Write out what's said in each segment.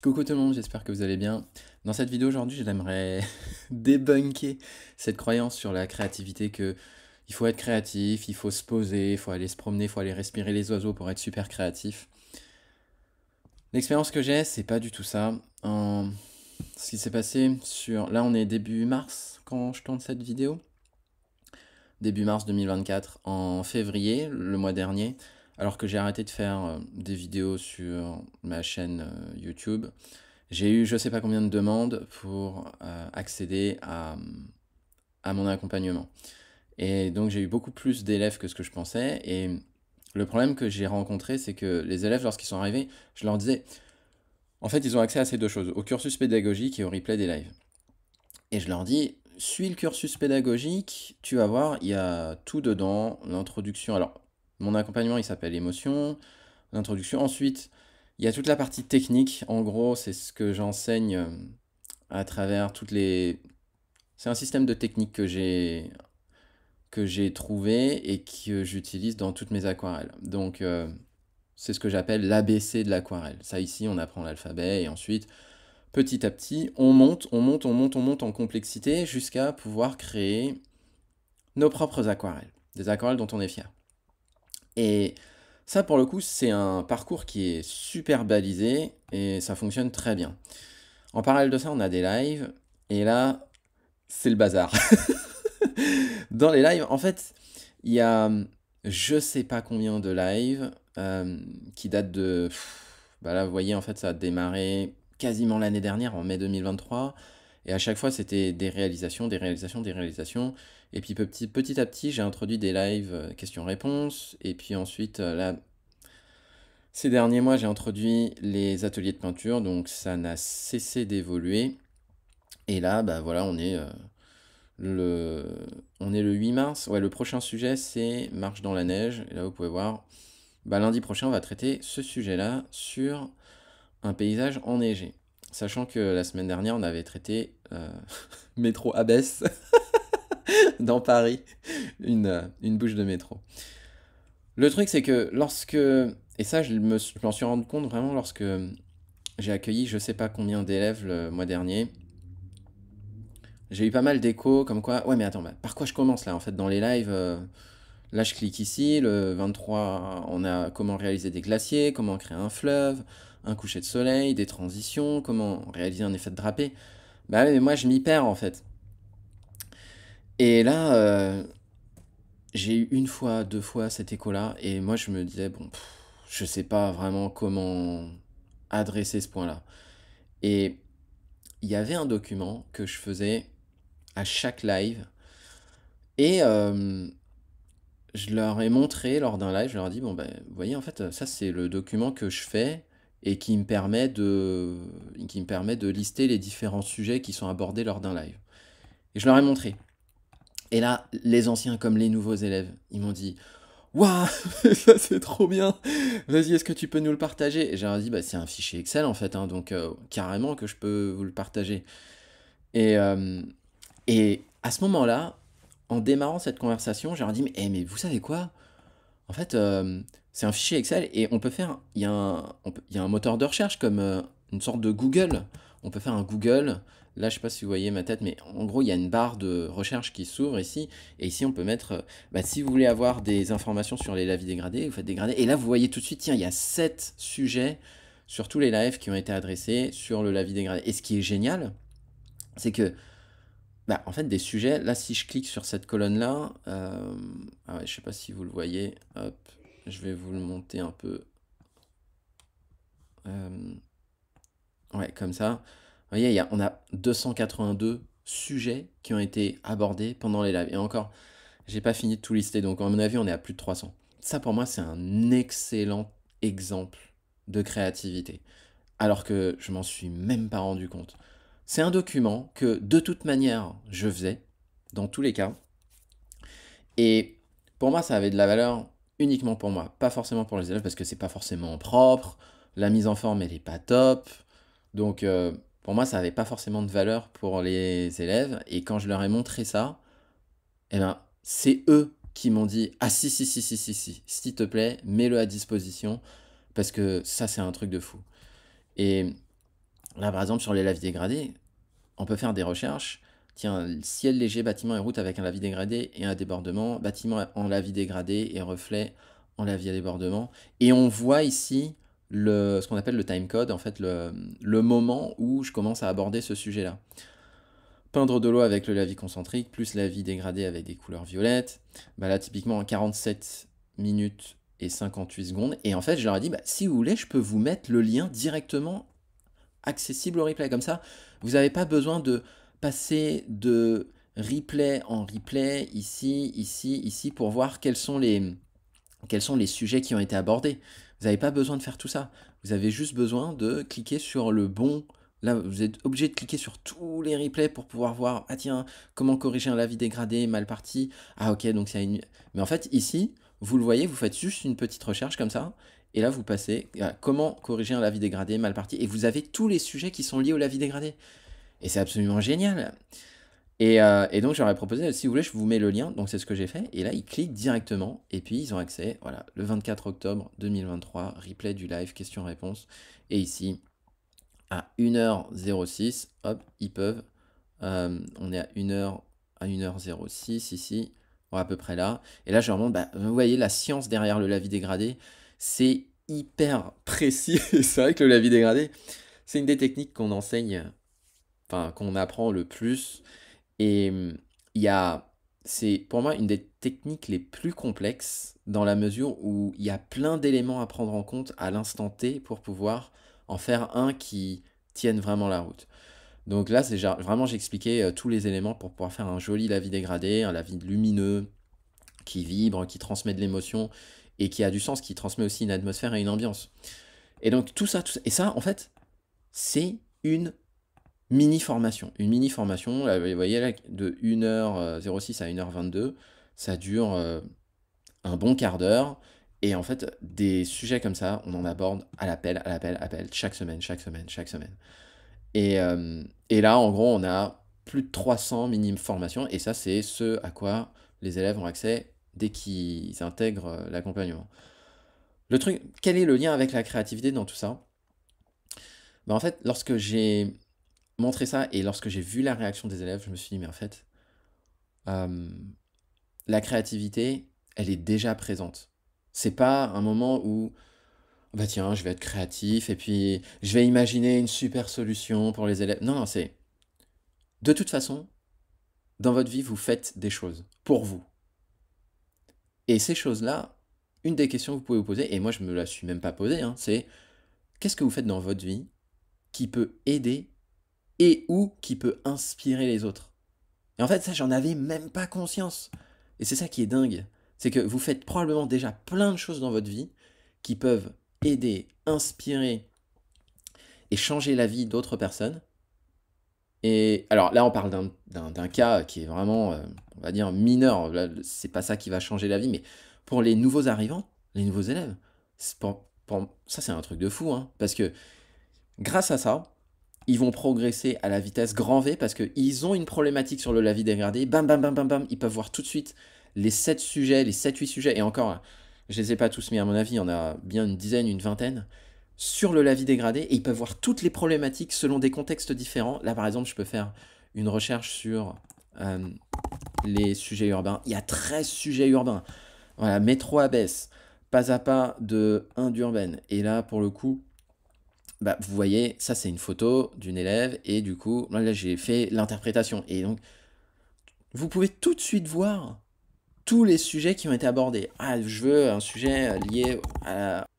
Coucou tout le monde, j'espère que vous allez bien. Dans cette vidéo aujourd'hui, j'aimerais débunker cette croyance sur la créativité que il faut être créatif, il faut se poser, il faut aller se promener, il faut aller respirer les oiseaux pour être super créatif. L'expérience que j'ai, c'est pas du tout ça. En... Ce qui s'est passé sur. Là, on est début mars quand je tourne cette vidéo. Début mars 2024. En février, le mois dernier, alors que j'ai arrêté de faire euh, des vidéos sur ma chaîne euh, YouTube, j'ai eu je ne sais pas combien de demandes pour euh, accéder à, à, mon accompagnement. Et donc j'ai eu beaucoup plus d'élèves que ce que je pensais. Et le problème que j'ai rencontré, c'est que les élèves, lorsqu'ils sont arrivés, je leur disais, en fait, ils ont accès à ces deux choses, au cursus pédagogique et au replay des lives. Et je leur dis, suis le cursus pédagogique, tu vas voir, il y a tout dedans, l'introduction. Alors, mon accompagnement, il s'appelle Émotion, l'introduction. Ensuite, il y a toute la partie technique. En gros, c'est ce que j'enseigne euh, à travers toutes les... C'est un système de technique que j'ai que j'ai trouvé et que j'utilise dans toutes mes aquarelles. Donc euh, c'est ce que j'appelle l'ABC de l'aquarelle. Ça ici, on apprend l'alphabet et ensuite petit à petit, on monte, on monte, on monte, on monte en complexité jusqu'à pouvoir créer nos propres aquarelles, des aquarelles dont on est fier. Et ça, pour le coup, c'est un parcours qui est super balisé et ça fonctionne très bien. En parallèle de ça, on a des lives et là, c'est le bazar. Dans les lives, en fait, il y a je sais pas combien de lives euh, qui datent de. bah là, vous voyez, en fait, ça a démarré quasiment l'année dernière, en mai 2023. Et à chaque fois, c'était des réalisations, des réalisations, des réalisations. Et puis petit, à petit, j'ai introduit des lives euh, questions-réponses. Et puis ensuite, euh, là, ces derniers mois, j'ai introduit les ateliers de peinture. Donc ça n'a cessé d'évoluer. Et là, bah voilà, on est, euh, le... on est le 8 mars. Ouais, le prochain sujet, c'est Marche dans la neige. Et là, vous pouvez voir, bah, lundi prochain, on va traiter ce sujet-là sur un paysage enneigé. Sachant que la semaine dernière, on avait traité euh, métro Abbesse dans Paris, euh, une, bouche de métro. Le truc, c'est que lorsque. Et ça, je m'en suis rendu compte vraiment lorsque j'ai accueilli je sais pas combien d'élèves le mois dernier. J'ai eu pas mal d'échos comme quoi. Ouais, mais attends, bah, par quoi je commence là En fait, dans les lives. Euh, là, je clique ici, le 23, on a comment réaliser des glaciers, comment créer un fleuve, un coucher de soleil, des transitions, comment réaliser un effet de drapé. Bah mais moi je m'y perds en fait. Et là, euh, j'ai eu une fois, deux fois cet écho-là, et moi je me disais, bon, je sais pas vraiment comment adresser ce point-là. Et il y avait un document que je faisais à chaque live, et euh, je leur ai montré lors d'un live, je leur ai dit, bon, ben, vous voyez, en fait, ça c'est le document que je fais et qui me permet de, qui me permet de lister les différents sujets qui sont abordés lors d'un live. Et je leur ai montré. Et là, les anciens comme les nouveaux élèves, ils m'ont dit Waouh, ça c'est trop bien Vas-y, est-ce que tu peux nous le partager Et j'ai dit bah, C'est un fichier Excel en fait, hein, donc euh, carrément que je peux vous le partager. Et, euh, et à ce moment-là, en démarrant cette conversation, j'ai dit mais, eh, mais vous savez quoi En fait, euh, c'est un fichier Excel et on peut faire, il y, a un, moteur de recherche comme euh, une sorte de Google. On peut faire un Google. Là, je ne sais pas si vous voyez ma tête, mais en gros, il y a une barre de recherche qui s'ouvre ici. Et ici, on peut mettre, euh, bah, si vous voulez avoir des informations sur les lavis dégradés, vous faites dégrader. Et là, vous voyez tout de suite, tiens, il y a sept sujets sur tous les lives qui ont été adressés sur le lavis dégradé. Et ce qui est génial, c'est que bah, en fait, des sujets, là, si je clique sur cette colonne-là, euh, ah je ne sais pas si vous le voyez, hop, je vais vous le monter un peu. Euh, ouais, comme ça. Vous voyez, on a 282 sujets qui ont été abordés pendant les lives. Et encore, j'ai pas fini de tout lister, donc à mon avis, on est à plus de 300. Ça, pour moi, c'est un excellent exemple de créativité. Alors que je m'en suis même pas rendu compte. C'est un document que, de toute manière, je faisais, dans tous les cas. Et pour moi, ça avait de la valeur uniquement pour moi, pas forcément pour les élèves parce que c'est pas forcément propre, la mise en forme elle est pas top. Donc euh, pour moi, ça n'avait pas forcément de valeur pour les élèves et quand je leur ai montré ça, eh ben c'est eux qui m'ont dit "Ah si si si si si si, s'il te plaît, mets-le à disposition parce que ça c'est un truc de fou." Et là par exemple sur les l'élève dégradés, on peut faire des recherches Tiens, ciel léger, bâtiment et route avec un lavis dégradé et un débordement, bâtiment en lavis dégradé et reflet en lavis à débordement. Et on voit ici le, ce qu'on appelle le time code. en fait le, le moment où je commence à aborder ce sujet-là. Peindre de l'eau avec le lavis concentrique, plus lavis dégradé avec des couleurs violettes. Bah là, typiquement en 47 minutes et 58 secondes. Et en fait, je leur ai dit, bah, si vous voulez, je peux vous mettre le lien directement accessible au replay. Comme ça, vous n'avez pas besoin de passer de replay en replay, ici, ici, ici, pour voir quels sont les, quels sont les sujets qui ont été abordés. Vous n'avez pas besoin de faire tout ça. Vous avez juste besoin de cliquer sur le bon. Là, vous êtes obligé de cliquer sur tous les replays pour pouvoir voir, ah tiens, comment corriger un lavis dégradé, mal parti. Ah ok, donc c'est une... Mais en fait, ici, vous le voyez, vous faites juste une petite recherche comme ça. Et là, vous passez comment corriger un lavis dégradé, mal parti. Et vous avez tous les sujets qui sont liés au lavis dégradé. Et c'est absolument génial. Et, euh, et, donc j'aurais proposé, si vous voulez, je vous mets le lien, donc c'est ce que j'ai fait. Et là, ils cliquent directement, et puis ils ont accès, voilà, le 24 octobre 2023, replay du live, question-réponse. Et ici, à 1h06, hop, ils peuvent, euh, on est à 1h, à 1h06 ici, à peu près là. Et là, je leur montre, bah, vous voyez, la science derrière le lavis dégradé, c'est hyper précis. c'est vrai que le lavis dégradé, c'est une des techniques qu'on enseigne enfin qu'on apprend le plus. Et hum, il y a, c'est pour moi une des techniques les plus complexes dans la mesure où il y a plein d'éléments à prendre en compte à l'instant T pour pouvoir en faire un qui tienne vraiment la route. Donc là, c'est vraiment j'ai expliqué euh, tous les éléments pour pouvoir faire un joli lavis dégradé, un lavis lumineux qui vibre, qui transmet de l'émotion et qui a du sens, qui transmet aussi une atmosphère et une ambiance. Et donc tout ça, tout ça et ça en fait, c'est une mini formation. Une mini formation, vous voyez là, de 1h06 euh, à 1h22, ça dure euh, un bon quart d'heure. Et en fait, des sujets comme ça, on en aborde à l'appel, à l'appel, à l'appel, chaque semaine, chaque semaine, chaque semaine. Et, euh, là, en gros, on a plus de 300 mini formations. Et ça, c'est ce à quoi les élèves ont accès dès qu'ils intègrent l'accompagnement. Le truc, quel est le lien avec la créativité dans tout ça ben, En fait, lorsque j'ai Montrer ça et lorsque j'ai vu la réaction des élèves, je me suis dit, mais en fait, euh, la créativité, elle est déjà présente. C'est pas un moment où, bah tiens, je vais être créatif et puis je vais imaginer une super solution pour les élèves. Non, non, c'est. De toute façon, dans votre vie, vous faites des choses pour vous. Et ces choses-là, une des questions que vous pouvez vous poser, et moi je me la suis même pas posée, hein, c'est qu'est-ce que vous faites dans votre vie qui peut aider et ou qui peut inspirer les autres. Et en fait, ça, j'en avais même pas conscience. Et c'est ça qui est dingue. C'est que vous faites probablement déjà plein de choses dans votre vie qui peuvent aider, inspirer et changer la vie d'autres personnes. Et alors là, on parle d'un cas qui est vraiment, euh, on va dire, mineur. C'est pas ça qui va changer la vie, mais pour les nouveaux arrivants, les nouveaux élèves, ça c'est un truc de fou, hein. parce que grâce à ça, ils vont progresser à la vitesse grand V parce qu'ils ont une problématique sur le lavis dégradé. Bam, bam, bam, bam, bam. Ils peuvent voir tout de suite les 7 sujets, les 7-8 sujets. Et encore, je ne les ai pas tous mais à mon avis, il y en a bien une dizaine, une vingtaine sur le lavis dégradé et ils peuvent voir toutes les problématiques selon des contextes différents. Là, par exemple, je peux faire une recherche sur euh, les sujets urbains. Il y a 13 sujets urbains. Voilà, métro à baisse, pas à pas de Indurban. Et là, pour le coup, bah, vous voyez, ça c'est une photo d'une élève, et du coup, là j'ai fait l'interprétation. Et donc, vous pouvez tout de suite voir tous les sujets qui ont été abordés. Ah, je veux un sujet euh, lié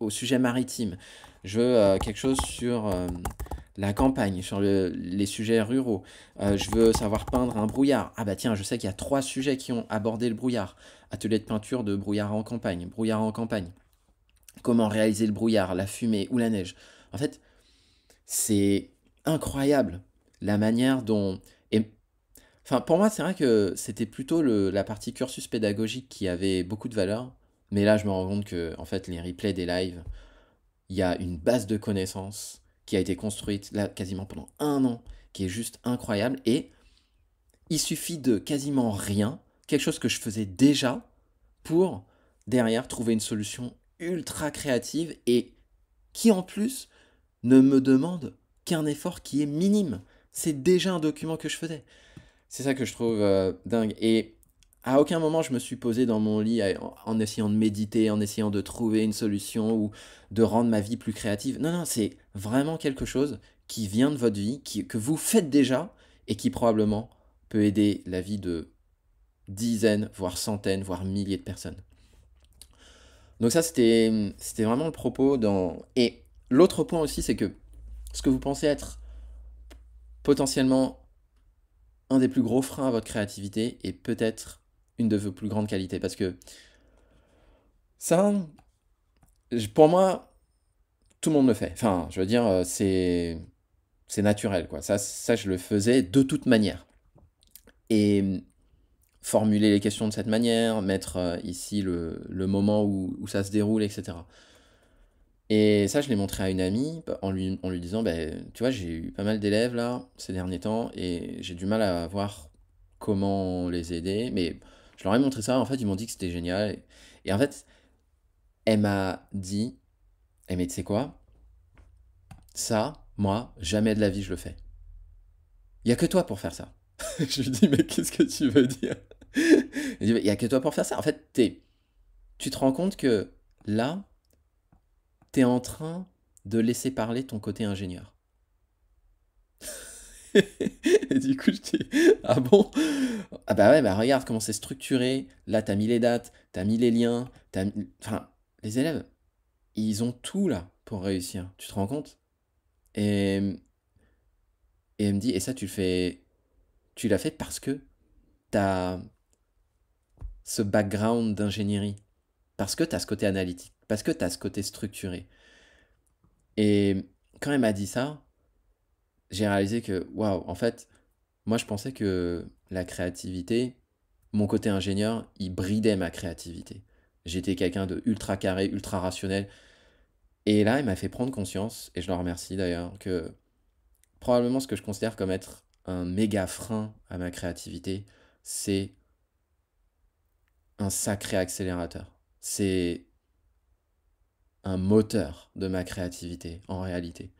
au sujet maritime. Je veux euh, quelque chose sur euh, la campagne, sur les sujets ruraux. je veux savoir peindre un brouillard. Ah bah tiens, je sais qu'il y a trois sujets qui ont abordé le brouillard. Atelier de peinture de brouillard en campagne, brouillard en campagne. Comment réaliser le brouillard, la fumée ou la neige. En fait, c'est incroyable la manière dont. Et... Enfin, pour moi, c'est vrai que c'était plutôt la partie cursus pédagogique qui avait beaucoup de valeur. Mais là, je me rends compte que, en fait, les replays des lives, il y a une base de connaissances qui a été construite là quasiment pendant un an, qui est juste incroyable. Et il suffit de quasiment rien, quelque chose que je faisais déjà, pour derrière trouver une solution ultra créative et qui en plus ne me demande qu'un effort qui est minime. C'est déjà un document que je faisais. C'est ça que je trouve euh, dingue. Et à aucun moment je me suis posé dans mon lit en essayant de méditer, en essayant de trouver une solution ou de rendre ma vie plus créative. Non, non, c'est vraiment quelque chose qui vient de votre vie, que vous faites déjà et qui probablement peut aider la vie de dizaines, voire centaines, voire milliers de personnes. Donc ça, c'était, c'était vraiment le propos dans... Et L'autre point aussi, c'est que ce que vous pensez être potentiellement un des plus gros freins à votre créativité est peut-être une de vos plus grandes qualités. Parce que ça, pour moi, tout le monde le fait. Enfin, je veux dire, euh, c'est, naturel, quoi. Ça, ça, je le faisais de toute manière. Et formuler les questions de cette manière, mettre euh, ici le, moment où, ça se déroule, etc. Et ça, je l'ai montré à une amie bah, en lui, en lui disant, ben tu vois, j'ai eu pas mal d'élèves là ces derniers temps et j'ai du mal à voir comment les aider. Mais je leur ai montré ça, en fait, ils m'ont dit que c'était génial. Et, en fait, elle m'a dit, eh, mais tu sais quoi Ça, moi, jamais de la vie je le fais. Il y a que toi pour faire ça. je lui dis, mais qu'est-ce que tu veux dire Il y a que toi pour faire ça. En fait, es, tu te rends compte que là, tu es en train de laisser parler ton côté ingénieur. et du coup, je dis, ah bon Ah bah ouais, bah regarde comment c'est structuré. Là, t'as mis les dates, t'as mis les liens, Enfin, les élèves, ils ont tout là pour réussir. Tu te rends compte Et... Et elle me dit, et ça, tu le fais... Tu l'as fait parce que t'as ce background d'ingénierie. Parce que t'as ce côté analytique. Parce que tu as ce côté structuré. Et quand elle m'a dit ça, j'ai réalisé que, waouh, en fait, moi je pensais que la créativité, mon côté ingénieur, il bridait ma créativité. J'étais quelqu'un de ultra carré, ultra rationnel. Et là, elle m'a fait prendre conscience, et je le remercie d'ailleurs, que probablement ce que je considère comme être un méga frein à ma créativité, c'est un sacré accélérateur. C'est un moteur de ma créativité en réalité.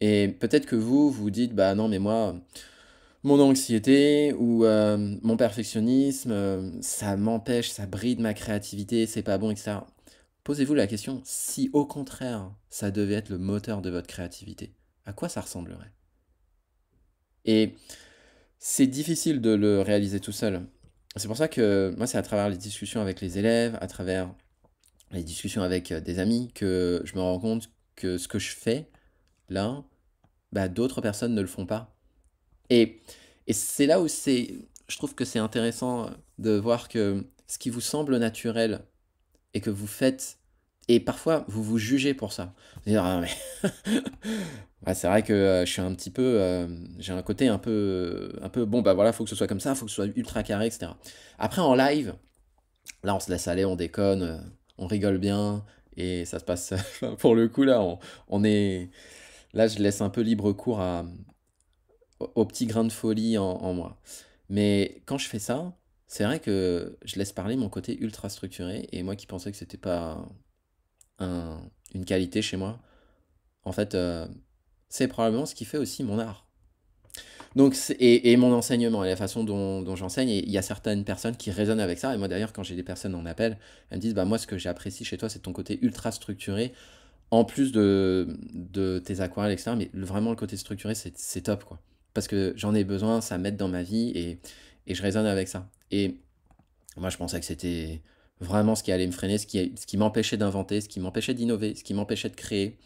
Et peut-être que vous, vous dites, bah non, mais moi, mon anxiété ou euh, mon perfectionnisme, euh, ça m'empêche, ça bride ma créativité, c'est pas bon, etc. Posez-vous la question, si au contraire, ça devait être le moteur de votre créativité, à quoi ça ressemblerait Et c'est difficile de le réaliser tout seul. C'est pour ça que moi, c'est à travers les discussions avec les élèves, à travers les discussions avec euh, des amis que je me rends compte que ce que je fais là, bah, d'autres personnes ne le font pas. Et, et c'est là où c'est, je trouve que c'est intéressant euh, de voir que ce qui vous semble naturel et que vous faites, et parfois vous vous jugez pour ça. Ah, c'est vrai que euh, je suis un petit peu, j'ai un côté un peu, un peu, bon bah voilà, faut que ce soit comme ça, il faut que ce soit ultra carré, etc. Après en live, là on se laisse aller, on déconne on rigole bien et ça se passe. pour le coup, là, on, est. Là, je laisse un peu libre cours à, au petit grain de folie en, moi. Mais quand je fais ça, c'est vrai que je laisse parler mon côté ultra structuré et moi qui pensais que c'était pas une qualité chez moi, en fait, euh, c'est probablement ce qui fait aussi mon art. Donc, et, mon enseignement et la façon dont, j'enseigne, il y a certaines personnes qui résonnent avec ça. Et moi d'ailleurs, quand j'ai des personnes en appel, elles me disent bah, Moi, ce que j'apprécie chez toi, c'est ton côté ultra structuré, en plus de, de tes aquarelles, etc. Mais vraiment, le côté structuré, c'est top, quoi. Parce que j'en ai besoin, ça m'aide dans ma vie, et, je résonne avec ça. Et moi, je pensais que c'était vraiment ce qui allait me freiner, ce qui, ce qui m'empêchait d'inventer, ce qui m'empêchait d'innover, ce qui m'empêchait de créer,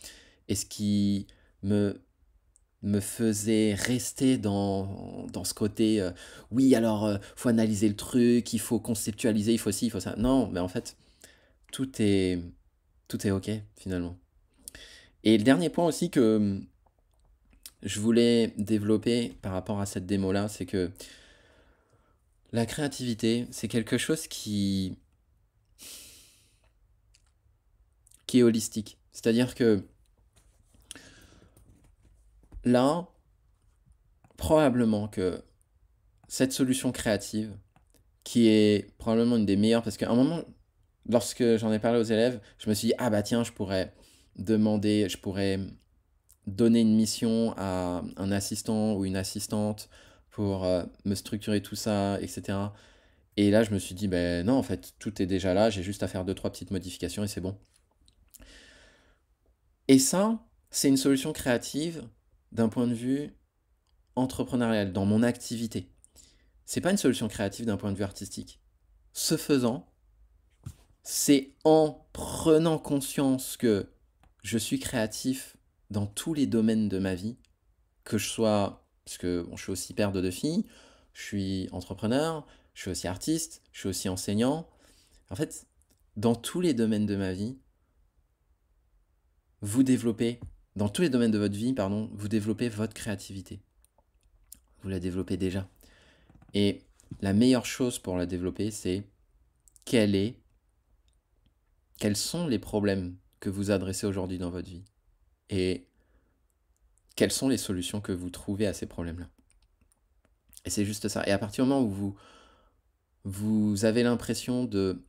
et ce qui me me faisait rester dans, ce côté euh, oui alors euh, faut analyser le truc il faut conceptualiser il faut ci il faut ça non mais en fait tout est tout est ok finalement et le dernier point aussi que hum, je voulais développer par rapport à cette démo là c'est que la créativité c'est quelque chose qui qui est holistique c'est à dire que là, probablement que cette solution créative, qui est probablement une des meilleures, parce qu'à un moment, lorsque j'en ai parlé aux élèves, je me suis dit, ah bah tiens, je pourrais demander, je pourrais donner une mission à un assistant ou une assistante pour euh, me structurer tout ça, etc. Et là, je me suis dit, ben non, en fait, tout est déjà là, j'ai juste à faire deux, trois petites modifications et c'est bon. Et ça, c'est une solution créative d'un point de vue entrepreneurial, dans mon activité. C'est pas une solution créative d'un point de vue artistique. Ce faisant, c'est en prenant conscience que je suis créatif dans tous les domaines de ma vie, que je sois, parce que je suis aussi père de deux filles, je suis entrepreneur, je suis aussi artiste, je suis aussi enseignant. En fait, dans tous les domaines de ma vie, vous développez dans tous les domaines de votre vie, pardon, vous développez votre créativité. Vous la développez déjà. Et la meilleure chose pour la développer, c'est est, quels sont les problèmes que vous adressez aujourd'hui dans votre vie et quelles sont les solutions que vous trouvez à ces problèmes-là. Et c'est juste ça. Et à partir du moment où vous, vous avez l'impression de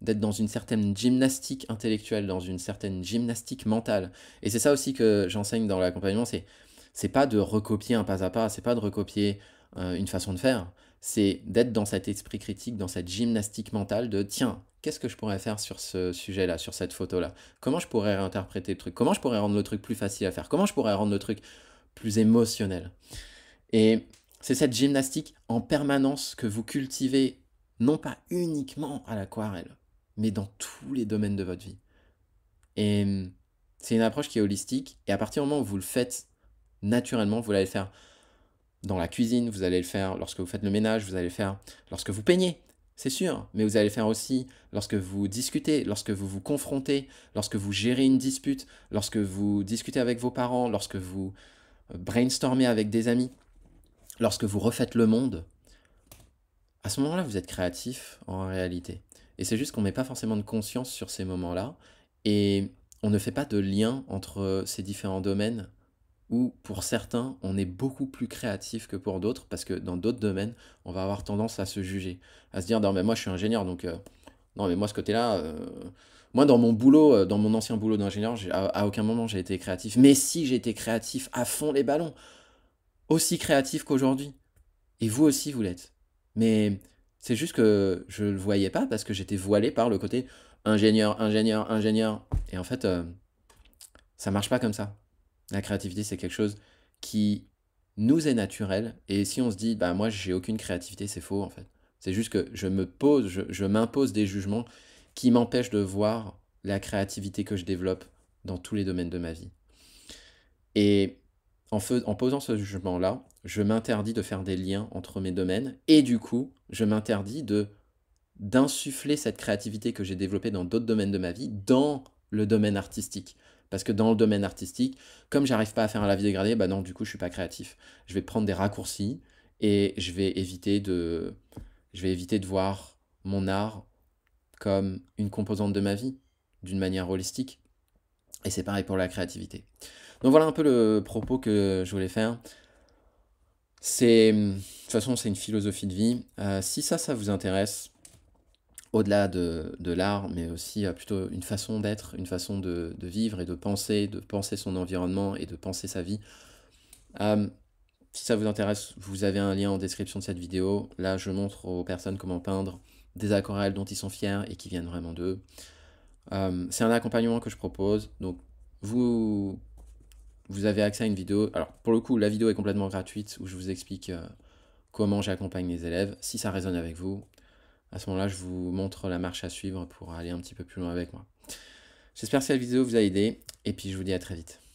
d'être dans une certaine gymnastique intellectuelle, dans une certaine gymnastique mentale. Et c'est ça aussi que j'enseigne dans l'accompagnement, c'est c'est pas de recopier un pas à pas, c'est pas de recopier euh, une façon de faire, c'est d'être dans cet esprit critique, dans cette gymnastique mentale de tiens, qu'est-ce que je pourrais faire sur ce sujet-là, sur cette photo-là Comment je pourrais réinterpréter le truc Comment je pourrais rendre le truc plus facile à faire Comment je pourrais rendre le truc plus émotionnel Et c'est cette gymnastique en permanence que vous cultivez, non pas uniquement à l'aquarelle, mais dans tous les domaines de votre vie. Et hum, c'est une approche qui est holistique, et à partir du moment où vous le faites naturellement, vous allez le faire dans la cuisine, vous allez le faire lorsque vous faites le ménage, vous allez le faire lorsque vous peignez, c'est sûr, mais vous allez le faire aussi lorsque vous discutez, lorsque vous vous confrontez, lorsque vous gérez une dispute, lorsque vous discutez avec vos parents, lorsque vous euh, brainstormez avec des amis, lorsque vous refaites le monde. À ce moment-là, vous êtes créatif en réalité. Et c'est juste qu'on ne met pas forcément de conscience sur ces moments-là. Et on ne fait pas de lien entre ces différents domaines où pour certains, on est beaucoup plus créatif que pour d'autres, parce que dans d'autres domaines, on va avoir tendance à se juger, à se dire, non mais moi je suis ingénieur, donc euh, non mais moi ce côté-là, euh, moi dans mon boulot, euh, dans mon ancien boulot d'ingénieur, à, à, aucun moment j'ai été créatif, mais si j'ai été créatif à fond les ballons, aussi créatif qu'aujourd'hui, et vous aussi vous l'êtes. Mais c'est juste que je le voyais pas parce que j'étais voilé par le côté ingénieur, ingénieur, ingénieur. Et en fait, euh, ça marche pas comme ça. La créativité, c'est quelque chose qui nous est naturel. Et si on se dit, bah moi, j'ai aucune créativité, c'est faux en fait. C'est juste que je me pose, je, je m'impose des jugements qui m'empêchent de voir la créativité que je développe dans tous les domaines de ma vie. Et en, posant ce jugement-là, je m'interdis de faire des liens entre mes domaines et du coup, je m'interdis de d'insuffler cette créativité que j'ai développée dans d'autres domaines de ma vie dans le domaine artistique. Parce que dans le domaine artistique, comme j'arrive pas à faire un lavis dégradé, bah non, du coup, je suis pas créatif. Je vais prendre des raccourcis et je vais éviter de, je vais éviter de voir mon art comme une composante de ma vie, d'une manière holistique. Et c'est pareil pour la créativité. Donc voilà un peu le propos que je voulais faire. C'est, de toute façon, c'est une philosophie de vie. Euh, si ça, ça vous intéresse, au-delà de, l'art, mais aussi euh, plutôt une façon d'être, une façon de, vivre et de penser, de penser son environnement et de penser sa vie. Euh, si ça vous intéresse, vous avez un lien en description de cette vidéo. Là, je montre aux personnes comment peindre des aquarelles dont ils sont fiers et qui viennent vraiment d'eux. c'est un accompagnement que je propose, donc vous vous avez accès à une vidéo. Alors, pour le coup, la vidéo est complètement gratuite où je vous explique euh, comment j'accompagne les élèves. Si ça résonne avec vous, à ce moment-là, je vous montre la marche à suivre pour aller un petit peu plus loin avec moi. J'espère que cette vidéo vous a aidé et puis je vous dis à très vite.